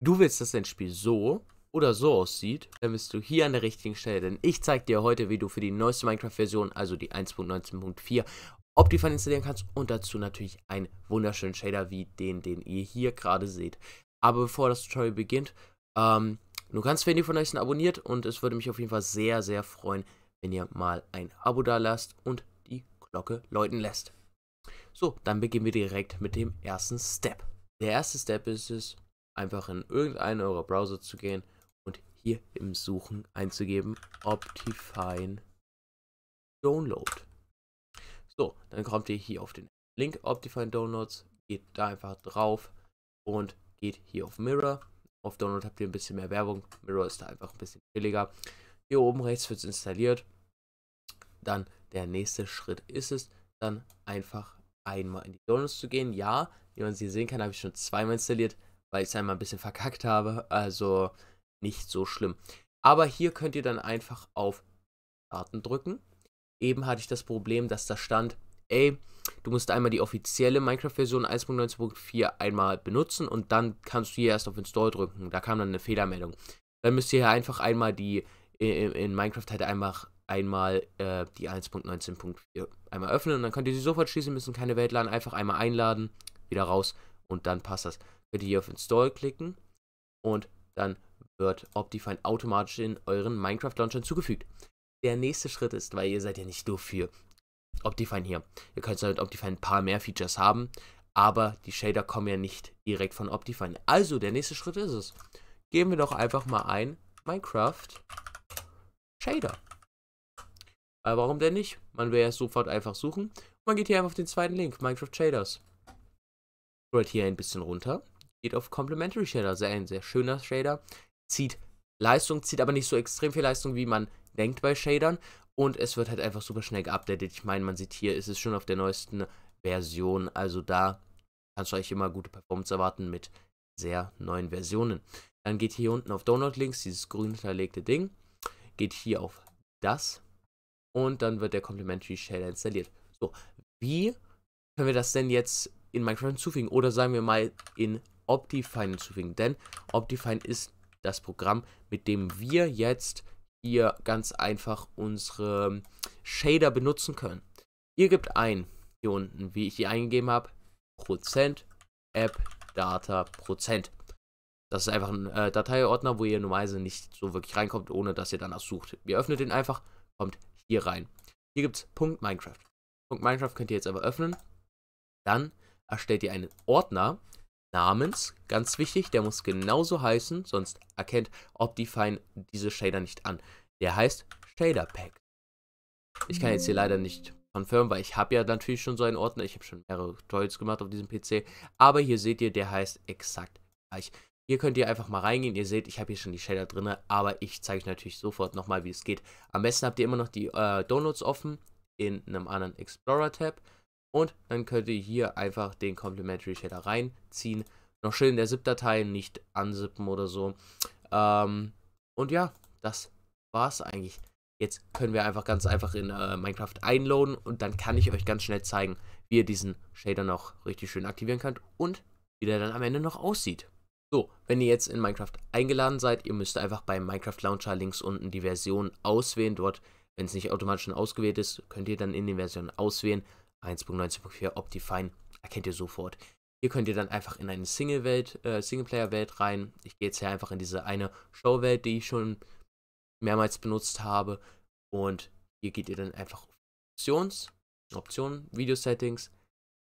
du willst, dass dein Spiel so oder so aussieht, dann bist du hier an der richtigen Stelle, denn ich zeige dir heute, wie du für die neueste Minecraft-Version, also die 1.19.4, Optifine installieren kannst und dazu natürlich einen wunderschönen Shader wie den, den ihr hier gerade seht. Aber bevor das Tutorial beginnt, ähm, nur ganz wenn ihr von euch abonniert und es würde mich auf jeden Fall sehr, sehr freuen, wenn ihr mal ein Abo da lasst und die Glocke läuten lässt. So, dann beginnen wir direkt mit dem ersten Step. Der erste Step ist es, einfach in irgendeinen eurer Browser zu gehen und hier im Suchen einzugeben Optifine Download. So, dann kommt ihr hier auf den Link Optifine Downloads, geht da einfach drauf und geht hier auf Mirror. Auf Download habt ihr ein bisschen mehr Werbung. Mirror ist da einfach ein bisschen billiger. Hier oben rechts wird es installiert. Dann der nächste Schritt ist es, dann einfach einmal in die Downloads zu gehen. Ja, wie man sie sehen kann, habe ich schon zweimal installiert weil ich es einmal ein bisschen verkackt habe. Also nicht so schlimm. Aber hier könnt ihr dann einfach auf Starten drücken. Eben hatte ich das Problem, dass da stand, ey, du musst einmal die offizielle Minecraft-Version 1.19.4 einmal benutzen und dann kannst du hier erst auf Install drücken. Da kam dann eine Fehlermeldung. Dann müsst ihr hier einfach einmal die, in Minecraft halt einfach einmal äh, die 1.19.4 einmal öffnen und dann könnt ihr sie sofort schließen, müssen keine Welt laden, einfach einmal einladen, wieder raus und dann passt das könnt ihr hier auf Install klicken und dann wird Optifine automatisch in euren Minecraft Launcher hinzugefügt. Der nächste Schritt ist, weil ihr seid ja nicht nur für Optifine hier. Ihr könnt mit Optifine ein paar mehr Features haben, aber die Shader kommen ja nicht direkt von Optifine. Also der nächste Schritt ist es. Geben wir doch einfach mal ein Minecraft Shader. Weil äh, warum denn nicht? Man will ja sofort einfach suchen. Man geht hier einfach auf den zweiten Link, Minecraft Shaders. Scrollt hier ein bisschen runter geht auf Complementary Shader. Sehr ein sehr schöner Shader. Zieht Leistung, zieht aber nicht so extrem viel Leistung, wie man denkt bei Shadern. Und es wird halt einfach super schnell geupdatet. Ich meine, man sieht hier, es ist schon auf der neuesten Version. Also da kannst du euch immer gute Performance erwarten mit sehr neuen Versionen. Dann geht hier unten auf Download Links, dieses grün hinterlegte Ding. Geht hier auf das. Und dann wird der Complementary Shader installiert. So, wie können wir das denn jetzt in Minecraft hinzufügen? Oder sagen wir mal in Optifine hinzufügen. Denn Optifine ist das Programm, mit dem wir jetzt hier ganz einfach unsere Shader benutzen können. Ihr gebt ein, hier unten, wie ich hier eingegeben habe, Prozent, App, Data, Prozent. Das ist einfach ein äh, Dateiordner, wo ihr normalerweise nicht so wirklich reinkommt, ohne dass ihr danach sucht. Ihr öffnet den einfach, kommt hier rein. Hier gibt es Punkt Minecraft. Punkt Minecraft könnt ihr jetzt aber öffnen. Dann erstellt ihr einen Ordner Namens, ganz wichtig, der muss genauso heißen, sonst erkennt Optifine diese Shader nicht an. Der heißt Shader Pack. Ich kann jetzt hier leider nicht confirm, weil ich habe ja natürlich schon so einen Ordner. Ich habe schon mehrere Tutorials gemacht auf diesem PC. Aber hier seht ihr, der heißt exakt gleich. Hier könnt ihr einfach mal reingehen. Ihr seht, ich habe hier schon die Shader drin, aber ich zeige euch natürlich sofort nochmal, wie es geht. Am besten habt ihr immer noch die äh, Downloads offen in einem anderen Explorer-Tab. Und dann könnt ihr hier einfach den Complementary Shader reinziehen. Noch schön in der ZIP-Datei, nicht ansippen oder so. Ähm, und ja, das war's eigentlich. Jetzt können wir einfach ganz einfach in äh, Minecraft einloaden und dann kann ich euch ganz schnell zeigen, wie ihr diesen Shader noch richtig schön aktivieren könnt und wie der dann am Ende noch aussieht. So, wenn ihr jetzt in Minecraft eingeladen seid, ihr müsst einfach beim Minecraft Launcher links unten die Version auswählen. Dort, wenn es nicht automatisch schon ausgewählt ist, könnt ihr dann in den Versionen auswählen, 1.19.4 Optifine erkennt ihr sofort. Hier könnt ihr dann einfach in eine Single-Welt, äh, Singleplayer-Welt rein. Ich gehe jetzt hier einfach in diese eine Show-Welt, die ich schon mehrmals benutzt habe. Und hier geht ihr dann einfach auf Options, Optionen, Video-Settings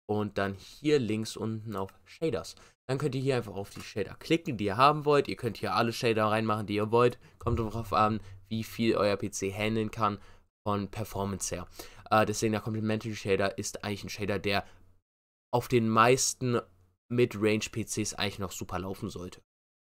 und dann hier links unten auf Shaders. Dann könnt ihr hier einfach auf die Shader klicken, die ihr haben wollt. Ihr könnt hier alle Shader reinmachen, die ihr wollt. Kommt darauf an, wie viel euer PC handeln kann von Performance her. Äh, deswegen der Complementary Shader ist eigentlich ein Shader, der auf den meisten Mid-Range-PCs eigentlich noch super laufen sollte.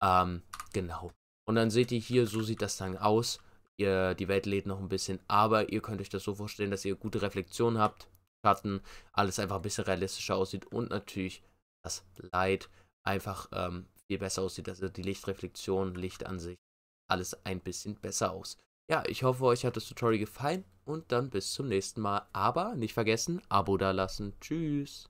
Ähm, genau. Und dann seht ihr hier, so sieht das dann aus. Ihr, die Welt lädt noch ein bisschen, aber ihr könnt euch das so vorstellen, dass ihr gute Reflexion habt, Schatten, alles einfach ein bisschen realistischer aussieht und natürlich das Light einfach ähm, viel besser aussieht, also die Lichtreflektion, Licht an sich, alles ein bisschen besser aus. Ja, ich hoffe, euch hat das Tutorial gefallen und dann bis zum nächsten Mal. Aber nicht vergessen, Abo da lassen. Tschüss.